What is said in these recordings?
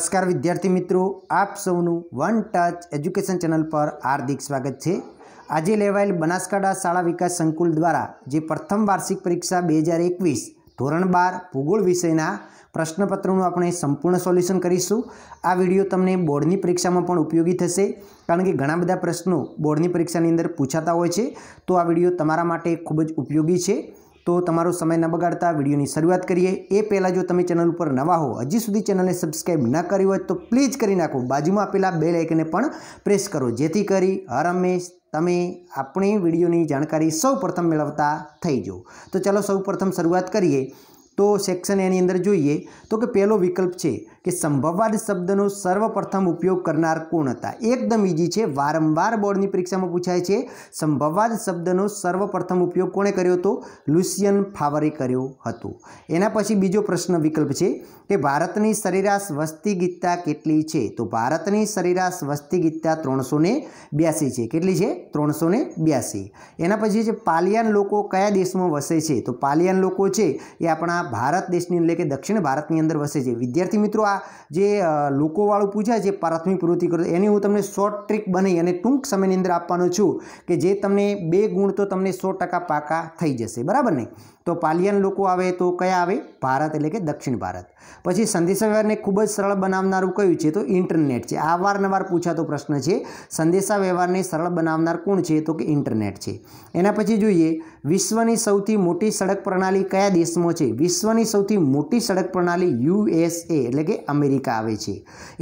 નમસ્કાર વિદ્યાર્થી મિત્રો આપ સૌનું વન ટચ એજ્યુકેશન ચેનલ પર હાર્દિક સ્વાગત છે આજે લેવાયેલ બનાસકાંઠા શાળા વિકાસ સંકુલ દ્વારા જે પ્રથમ વાર્ષિક પરીક્ષા બે હજાર એકવીસ ધોરણ બાર ભૂગોળ વિષયના પ્રશ્નપત્રોનું આપણે સંપૂર્ણ સોલ્યુશન કરીશું આ વિડીયો તમને બોર્ડની પરીક્ષામાં પણ ઉપયોગી થશે કારણ કે ઘણા બધા પ્રશ્નો બોર્ડની પરીક્ષાની અંદર પૂછાતા હોય છે તો આ વિડીયો તમારા માટે ખૂબ જ ઉપયોગી છે તો તમારો સમય ન બગાડતા વિડીયોની શરૂઆત કરીએ એ પહેલાં જો તમે ચેનલ ઉપર નવા હો હજી સુધી ચેનલને સબસ્ક્રાઈબ ન કરી હોય તો પ્લીઝ કરી નાખો બાજુમાં આપેલા બે લાઇકને પણ પ્રેસ કરો જેથી કરી હર હંમેશ તમે આપણી વિડીયોની જાણકારી સૌ પ્રથમ મેળવતા થઈ જાઓ તો ચાલો સૌ પ્રથમ શરૂઆત કરીએ તો સેક્શન એની અંદર જોઈએ તો કે પહેલો વિકલ્પ છે કે સંભવવાદ શબ્દનો સર્વપ્રથમ ઉપયોગ કરનાર કોણ હતા એકદમ ઈજી છે વારંવાર બોર્ડની પરીક્ષામાં પૂછાય છે સંભવવાદ શબ્દનો સર્વપ્રથમ ઉપયોગ કોણે કર્યો હતો લુસિયન ફાવરે કર્યો હતો એના પછી બીજો પ્રશ્ન વિકલ્પ છે કે ભારતની સરેરાશ વસ્તી ગીતતા કેટલી છે તો ભારતની સરેરાશ વસ્તી ગીતતા ત્રણસો બ્યાસી છે કેટલી છે ત્રણસો બ્યાસી એના પછી છે પાલિયાન લોકો કયા દેશમાં વસે છે તો પાલિયાન લોકો છે એ આપણા ભારત દેશની એટલે કે દક્ષિણ ભારતની અંદર વસે છે વિદ્યાર્થી મિત્રો આવા જે લોકોવાળું પૂછાય છે પ્રાથમિક પ્રવૃત્તિ કરો એની હું તમને શોર્ટ ટ્રીક બની અને ટૂંક સમયની અંદર આપવાનો છું કે જે તમને બે ગુણ તો તમને સો ટકા પાકા થઈ જશે બરાબર ને તો પાલિયન લોકો આવે તો કયા આવે ભારત એટલે કે દક્ષિણ ભારત પછી સંદેશાવ્યવહારને ખૂબ જ સરળ બનાવનારું કયું છે તો ઇન્ટરનેટ છે આ વારનવાર પૂછાતો પ્રશ્ન છે સંદેશા વ્યવહારને સરળ બનાવનાર કોણ છે તો કે ઇન્ટરનેટ છે એના પછી જોઈએ વિશ્વની સૌથી મોટી સડક પ્રણાલી કયા દેશમાં છે વિશ્વની સૌથી મોટી સડક પ્રણાલી યુએસએ એટલે કે અમેરિકા આવે છે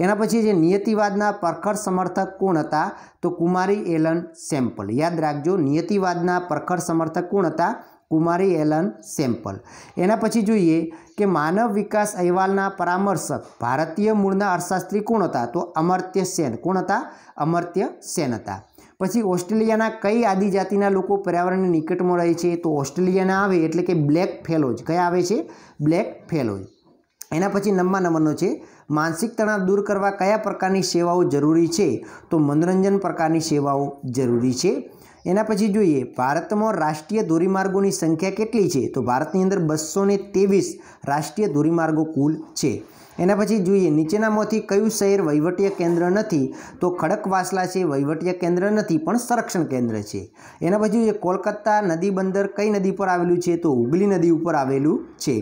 એના પછી જે નિયતિવાદના પ્રખર સમર્થક કોણ હતા તો કુમારી એલન સેમ્પલ યાદ રાખજો નિયતિવાદના પ્રખર સમર્થક કોણ હતા કુમારી એલન સેમ્પલ એના પછી જોઈએ કે માનવ વિકાસ અહેવાલના પરામર્શક ભારતીય મૂળના અર્થશાસ્ત્રી કોણ હતા તો અમર્ત્ય સેન કોણ હતા અમર્ત્ય સેન હતા પછી ઓસ્ટ્રેલિયાના કઈ આદિજાતિના લોકો પર્યાવરણની નિકટમાં રહે છે તો ઓસ્ટ્રેલિયાના આવે એટલે કે બ્લેક ફેલોજ કયા આવે છે બ્લેક ફેલોજ એના પછી નવમા નંબરનો છે માનસિક તણાવ દૂર કરવા કયા પ્રકારની સેવાઓ જરૂરી છે તો મનોરંજન પ્રકારની સેવાઓ જરૂરી છે એના પછી જોઈએ ભારતમાં રાષ્ટ્રીય ધોરીમાર્ગોની સંખ્યા કેટલી છે તો ભારતની અંદર બસો ને ત્રેવીસ રાષ્ટ્રીય ધોરીમાર્ગો કુલ છે એના પછી જોઈએ નીચેનામાંથી કયું શહેર વહીવટીય કેન્દ્ર નથી તો ખડકવાસલા છે વહીવટીય કેન્દ્ર નથી પણ સંરક્ષણ કેન્દ્ર છે એના પછી જોઈએ કોલકાતા નદી બંદર કઈ નદી પર આવેલું છે તો હુગલી નદી ઉપર આવેલું છે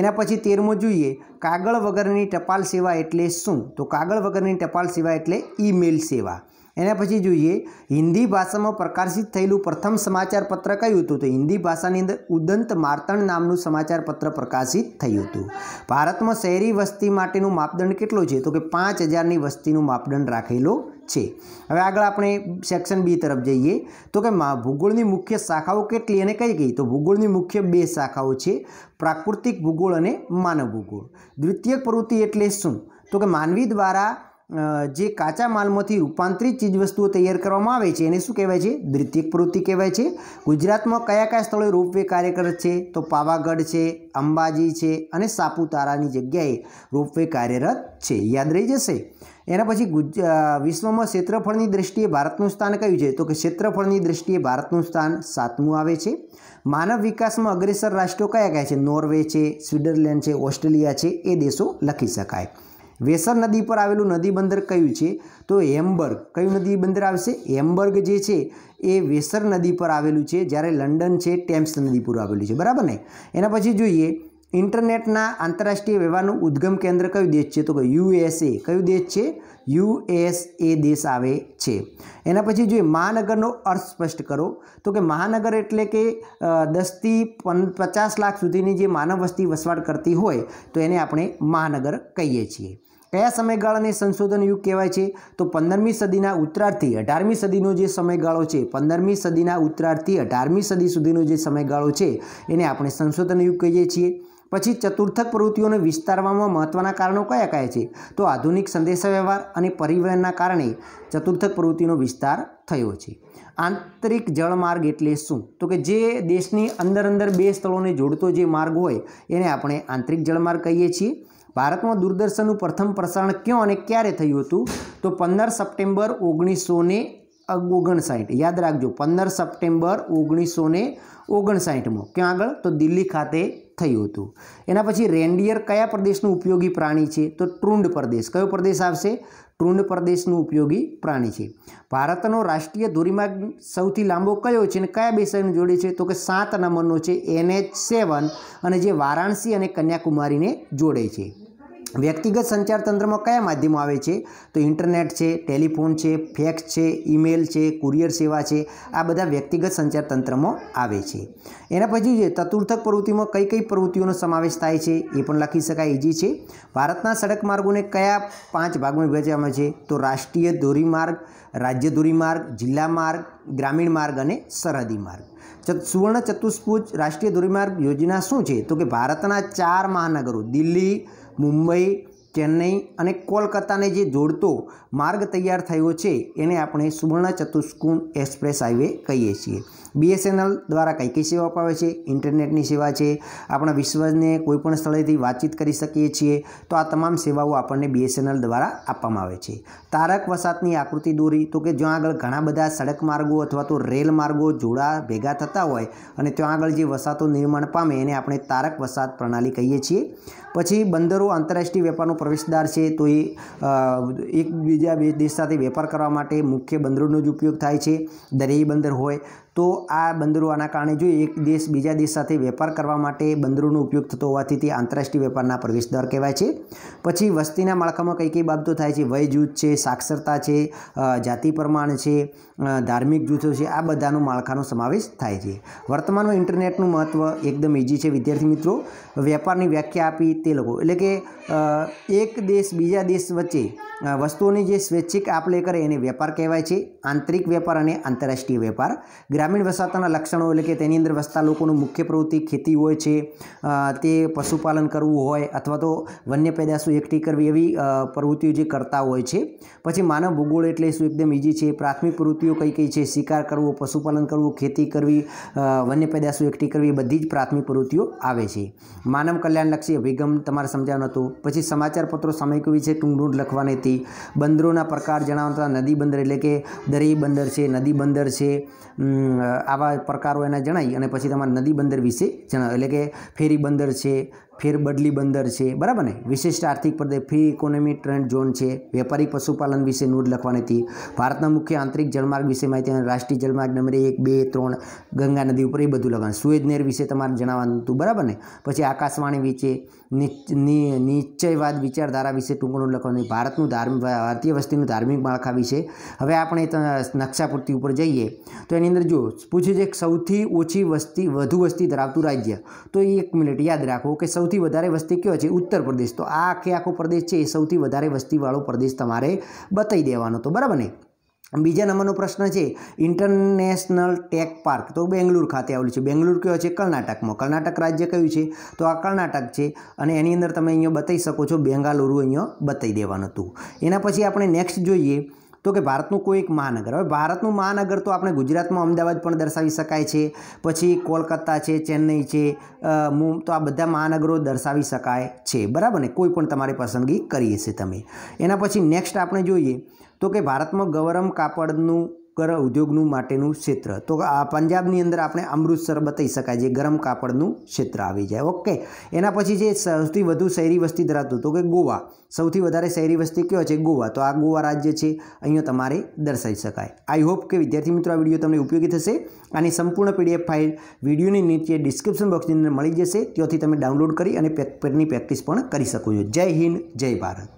એના પછી તેરમો જોઈએ કાગળ વગરની ટપાલ સેવા એટલે શું તો કાગળ વગરની ટપાલ સેવા એટલે ઈમેલ સેવા એના પછી જોઈએ હિન્દી ભાષામાં પ્રકાશિત થયેલું પ્રથમ સમાચાર પત્ર કયું હતું તો હિન્દી ભાષાની અંદર ઉદંત માર્તણ નામનું સમાચાર પત્ર પ્રકાશિત થયું હતું ભારતમાં શહેરી વસ્તી માટેનું માપદંડ કેટલો છે તો કે પાંચ હજારની વસ્તીનું માપદંડ રાખેલો છે હવે આગળ આપણે સેક્શન બી તરફ જઈએ તો કે ભૂગોળની મુખ્ય શાખાઓ કેટલી અને કઈ કઈ તો ભૂગોળની મુખ્ય બે શાખાઓ છે પ્રાકૃતિક ભૂગોળ અને માનવ ભૂગોળ દ્વિતીય પ્રવૃત્તિ એટલે શું તો કે માનવી દ્વારા જે કાચા માલમાંથી રૂપાંતરિત ચીજવસ્તુઓ તૈયાર કરવામાં આવે છે એને શું કહેવાય છે દ્વિતીયક પ્રવૃત્તિ કહેવાય છે ગુજરાતમાં કયા કયા સ્થળોએ રોપવે કાર્યરત છે તો પાવાગઢ છે અંબાજી છે અને સાપુતારાની જગ્યાએ રોપવે કાર્યરત છે યાદ રહી જશે એના પછી ગુજ વિશ્વમાં ક્ષેત્રફળની દ્રષ્ટિએ ભારતનું સ્થાન કયું છે તો કે ક્ષેત્રફળની દ્રષ્ટિએ ભારતનું સ્થાન સાતમું આવે છે માનવ વિકાસમાં અગ્રેસર રાષ્ટ્રો કયા કયા છે નોર્વે છે સ્વિટ્ઝરલેન્ડ છે ઓસ્ટ્રેલિયા છે એ દેશો લખી શકાય વેસર નદી પર આવેલું નદી બંદર કયું છે તો હેમ્બર્ગ કયું નદી બંદર આવશે હેમ્બર્ગ જે છે એ વેસર નદી પર આવેલું છે જ્યારે લંડન છે ટેમ્સ નદી પર આવેલું છે બરાબર ને એના પછી જોઈએ ઇન્ટરનેટના આંતરરાષ્ટ્રીય વ્યવહારનું ઉદ્ગમ કેન્દ્ર કયું દેશ છે તો કે યુએસએ કયું દેશ છે યુએસએ દેશ આવે છે એના પછી જોઈએ મહાનગરનો અર્થ સ્પષ્ટ કરો તો કે મહાનગર એટલે કે દસથી પચાસ લાખ સુધીની જે માનવ વસ્તી વસવાટ કરતી હોય તો એને આપણે મહાનગર કહીએ છીએ કયા સમયગાળાને સંશોધન યુગ કહેવાય છે તો પંદરમી સદીના ઉત્તરાર્ધથી અઢારમી સદીનો જે સમયગાળો છે પંદરમી સદીના ઉત્તરાર્ધથી અઢારમી સદી સુધીનો જે સમયગાળો છે એને આપણે સંશોધન યુગ કહીએ છીએ પછી ચતુર્થક પ્રવૃત્તિઓને વિસ્તારવામાં મહત્ત્વના કારણો કયા કયા છે તો આધુનિક સંદેશાવ્યવહાર અને પરિવહનના કારણે ચતુર્થક પ્રવૃત્તિનો વિસ્તાર થયો છે આંતરિક જળમાર્ગ એટલે શું તો કે જે દેશની અંદર અંદર બે સ્થળોને જોડતો જે માર્ગ હોય એને આપણે આંતરિક જળમાર્ગ કહીએ છીએ ભારતમાં દૂરદર્શનનું પ્રથમ પ્રસારણ ક્યાં અને ક્યારે થયું હતું તો પંદર સપ્ટેમ્બર ઓગણીસો ઓગણસાઠ યાદ રાખજો પંદર સપ્ટેમ્બર ઓગણીસો ને ઓગણસાઠમાં ક્યાં આગળ તો દિલ્હી ખાતે થયું હતું એના પછી રેન્ડિયર કયા પ્રદેશનું ઉપયોગી પ્રાણી છે તો ટ્રુંડ પ્રદેશ કયો પ્રદેશ આવશે ટ્રુંડ પ્રદેશનું ઉપયોગી પ્રાણી છે ભારતનો રાષ્ટ્રીય ધોરીમાર્ગ સૌથી લાંબો કયો છે અને કયા બે જોડે છે તો કે સાત નંબરનો છે એનએચ સેવન અને જે વારાણસી અને કન્યાકુમારીને જોડે છે વ્યક્તિગત સંચાર તંત્રમાં કયા માધ્યમો આવે છે તો ઇન્ટરનેટ છે ટેલિફોન છે ફેક્સ છે ઈમેલ છે કુરિયર સેવા છે આ બધા વ્યક્તિગત સંચાર તંત્રમાં આવે છે એના પછી જે ચતુર્થક પ્રવૃત્તિમાં કઈ કઈ પ્રવૃત્તિઓનો સમાવેશ થાય છે એ પણ લખી શકાય ઈજી છે ભારતના સડક માર્ગોને કયા પાંચ ભાગમાં વિભાજવામાં છે તો રાષ્ટ્રીય ધોરીમાર્ગ રાજ્ય ધોરીમાર્ગ જિલ્લા માર્ગ ગ્રામીણ માર્ગ અને સરહદી માર્ગ સુવર્ણ ચતુષ્પુજ રાષ્ટ્રીય ધોરીમાર્ગ યોજના શું છે તો કે ભારતના ચાર મહાનગરો દિલ્હી મુંબઈ ચેન્નઈ અને કોલકાતાને જે જોડતો માર્ગ તૈયાર થયો છે એને આપણે સુવર્ણ ચતુષ્કોણ એક્સપ્રેસ હાઈવે કહીએ છીએ બીએસએનએલ દ્વારા કઈ કઈ સેવા અપાવે છે ઇન્ટરનેટની સેવા છે આપણા વિશ્વને કોઈપણ સ્થળેથી વાતચીત કરી શકીએ છીએ તો આ તમામ સેવાઓ આપણને બીએસએનએલ દ્વારા આપવામાં આવે છે તારક વસાતની આકૃતિ દોરી તો કે જ્યાં આગળ ઘણા બધા સડક માર્ગો અથવા તો રેલ માર્ગો જોડા ભેગા થતા હોય અને ત્યાં આગળ જે વસાતો નિર્માણ પામે એને આપણે તારક વસાત પ્રણાલી કહીએ છીએ પછી બંદરો આંતરરાષ્ટ્રીય વેપારનો પ્રવેશદ્વાર છે તો એ એકબીજા બે દેશ સાથે વેપાર કરવા માટે મુખ્ય બંદરોનો જ ઉપયોગ થાય છે દરિયાઈ બંદર હોય તો આ બંદરો આના કારણે જો એક દેશ બીજા દેશ સાથે વેપાર કરવા માટે બંદરોનો ઉપયોગ થતો હોવાથી તે આંતરરાષ્ટ્રીય વેપારના પ્રવેશ દર કહેવાય છે પછી વસ્તીના માળખામાં કઈ કઈ બાબતો થાય છે વય જૂથ છે સાક્ષરતા છે જાતિ પ્રમાણ છે ધાર્મિક જૂથો છે આ બધાનો માળખાનો સમાવેશ થાય છે વર્તમાનમાં ઇન્ટરનેટનું મહત્ત્વ એકદમ ઇઝી છે વિદ્યાર્થી મિત્રો વેપારની વ્યાખ્યા આપી તે લોકો એટલે કે એક દેશ બીજા દેશ વચ્ચે વસ્તુઓની જે સ્વૈચ્છિક આપ લે કરે એને વેપાર કહેવાય છે આંતરિક વેપાર અને આંતરરાષ્ટ્રીય વેપાર ગ્રામીણ વસાતાના લક્ષણો એટલે કે તેની અંદર વસતા લોકોનું મુખ્ય પ્રવૃત્તિ ખેતી હોય છે તે પશુપાલન કરવું હોય અથવા તો વન્ય પેદાશો એકઠી કરવી એવી પ્રવૃત્તિઓ જે કરતા હોય છે પછી માનવ ભૂગોળ એટલે શું એકદમ ઇઝી છે પ્રાથમિક પ્રવૃત્તિઓ કઈ કઈ છે શિકાર કરવો પશુપાલન કરવું ખેતી કરવી વન્ય પેદાશો એકઠી કરવી બધી જ પ્રાથમિક પ્રવૃત્તિઓ આવે છે માનવ કલ્યાણલક્ષી અભિગમ તમારે સમજાવવાનો હતો પછી સમાચારપત્રો સમયકવી છે ટૂંઢ લખવાની નથી બંદરોના પ્રકાર જણાવતા નદી બંદર એટલે કે દરિયાઈ બંદર છે નદી બંદર છે આવા પ્રકારો એના જણાવી અને પછી તમારે નદી બંદર વિશે જણાવો એટલે કે ફેરી બંદર છે ફેરબદલી બંદર છે બરાબર ને વિશિષ્ટ આર્થિક પ્રદેશ ફ્રી ઇકોનોમી ટ્રેન્ડ ઝોન છે વેપારી પશુપાલન વિશે નોંધ લખવાની હતી ભારતના મુખ્ય આંતરિક જળમાર્ગ વિશે માહિતી અને રાષ્ટ્રીય જળમાર્ગ નંબર એક બે ત્રણ ગંગા નદી ઉપર એ બધું લખવાનું સુએજ નહેર વિશે તમારે જણાવવાનું હતું બરાબર ને પછી આકાશવાણી વિશે નિશ્ચયવાદ વિચારધારા વિશે ટૂંકણું લખવાનું ભારતનું ધાર્મિક ભારતીય વસ્તીનું ધાર્મિક માળખા વિશે હવે આપણે નકશાપૂર્તિ ઉપર જઈએ તો એની અંદર જો પૂછે છે સૌથી ઓછી વસ્તી વધુ વસ્તી ધરાવતું રાજ્ય તો એક મિનિટ યાદ રાખો કે સૌ સૌથી વધારે વસ્તી કયો છે ઉત્તર પ્રદેશ તો આ આખે આખો પ્રદેશ છે એ સૌથી વધારે વસ્તીવાળો પ્રદેશ તમારે બતાવી દેવાનો તો બરાબર ને બીજા નંબરનો પ્રશ્ન છે ઇન્ટરનેશનલ ટેક પાર્ક તો બેંગ્લુર ખાતે આવેલું છે બેંગ્લુર કયો છે કર્ણાટકમાં કર્ણાટક રાજ્ય કયું છે તો આ કર્ણાટક છે અને એની અંદર તમે અહીંયા બતાવી શકો છો બેંગાલુરુ અહીંયા બતાવી દેવાનું હતું એના પછી આપણે નેક્સ્ટ જોઈએ તો કે ભારતનું કોઈ એક મહાનગર હવે ભારતનું મહાનગર તો આપણે ગુજરાતમાં અમદાવાદ પણ દર્શાવી શકાય છે પછી કોલકાતા છે ચેન્નઈ છે તો આ બધા મહાનગરો દર્શાવી શકાય છે બરાબર ને કોઈ પણ તમારી પસંદગી કરીએ છે તમે એના પછી નેક્સ્ટ આપણે જોઈએ તો કે ભારતમાં ગૌરમ કાપડનું કર ઉદ્યોગનું માટેનું ક્ષેત્ર તો આ પંજાબની અંદર આપણે અમૃતસર બતાવી શકાય જે ગરમ કાપડનું ક્ષેત્ર આવી જાય ઓકે એના પછી જે સૌથી વધુ શહેરી વસ્તી ધરાવતું તો કે ગોવા સૌથી વધારે શહેરી વસ્તી કયો છે ગોવા તો આ ગોવા રાજ્ય છે અહીંયા તમારે દર્શાવી શકાય આઈ હોપ કે વિદ્યાર્થી મિત્રો આ વિડીયો તમને ઉપયોગી થશે આની સંપૂર્ણ પીડીએફ ફાઇલ વિડીયોની નીચે ડિસ્ક્રિપ્શન બોક્સની અંદર મળી જશે ત્યાંથી તમે ડાઉનલોડ કરી અને પેપરની પ્રેક્ટિસ પણ કરી શકો છો જય હિન્દ જય ભારત